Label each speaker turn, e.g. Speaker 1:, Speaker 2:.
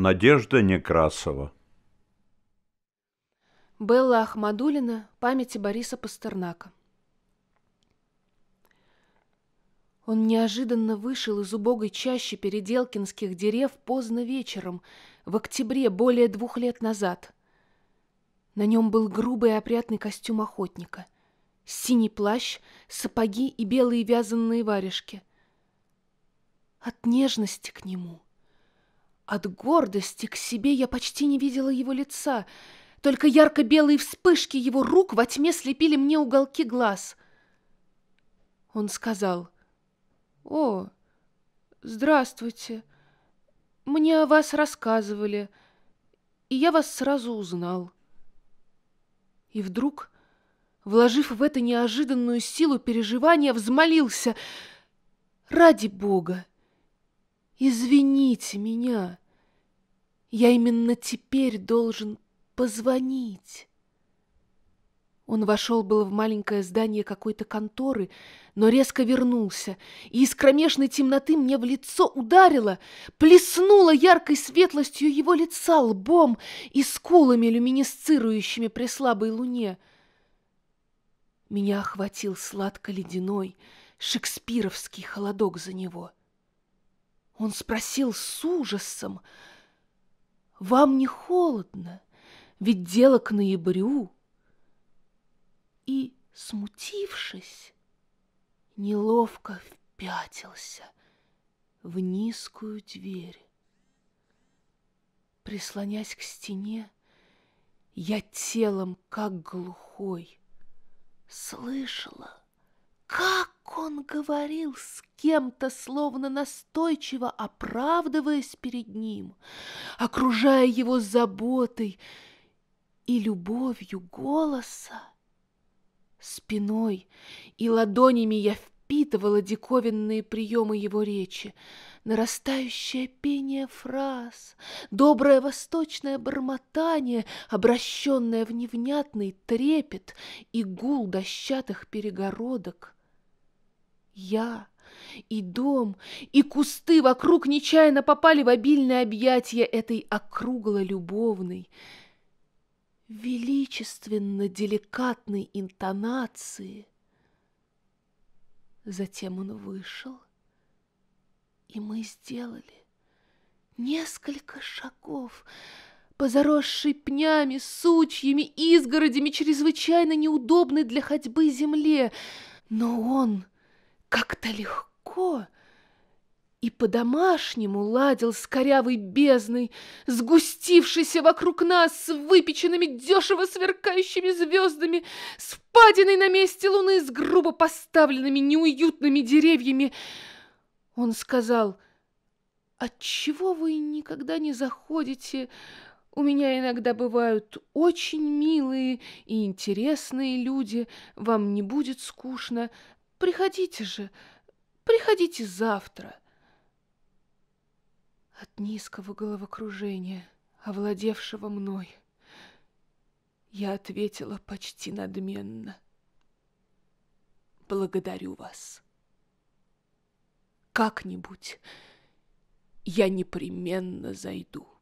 Speaker 1: Надежда Некрасова Белла Ахмадулина «Памяти Бориса Пастернака» Он неожиданно вышел из убогой чащи переделкинских дерев поздно вечером, в октябре более двух лет назад. На нем был грубый и опрятный костюм охотника, синий плащ, сапоги и белые вязаные варежки. От нежности к нему — от гордости к себе я почти не видела его лица, только ярко-белые вспышки его рук во тьме слепили мне уголки глаз. Он сказал, «О, здравствуйте, мне о вас рассказывали, и я вас сразу узнал». И вдруг, вложив в это неожиданную силу переживания, взмолился, «Ради Бога!» Извините меня. Я именно теперь должен позвонить. Он вошел было в маленькое здание какой-то конторы, но резко вернулся, и из кромешной темноты мне в лицо ударило, плеснуло яркой светлостью его лица лбом и скулами, люминесцирующими при слабой луне. Меня охватил сладко-ледяной шекспировский холодок за него — он спросил с ужасом. «Вам не холодно? Ведь дело к ноябрю». И, смутившись, неловко впятился в низкую дверь. Прислонясь к стене, я телом, как глухой, слышала, как он говорил с кем-то, словно настойчиво оправдываясь перед ним, окружая его заботой и любовью голоса. Спиной и ладонями я впитывала диковинные приемы его речи, нарастающее пение фраз, доброе восточное бормотание, обращенное в невнятный трепет и гул дощатых перегородок — я и дом, и кусты вокруг нечаянно попали в обильное объятие этой округло-любовной, величественно-деликатной интонации. Затем он вышел, и мы сделали несколько шагов по заросшей пнями, сучьями, изгородями, чрезвычайно неудобной для ходьбы земле. Но он как-то легко и по-домашнему ладил с корявой бездной, сгустившейся вокруг нас с выпеченными дешево сверкающими звездами, с впадиной на месте луны, с грубо поставленными неуютными деревьями. Он сказал, «Отчего вы никогда не заходите? У меня иногда бывают очень милые и интересные люди, вам не будет скучно, Приходите же, приходите завтра. От низкого головокружения, овладевшего мной, я ответила почти надменно. Благодарю вас. Как-нибудь я непременно зайду.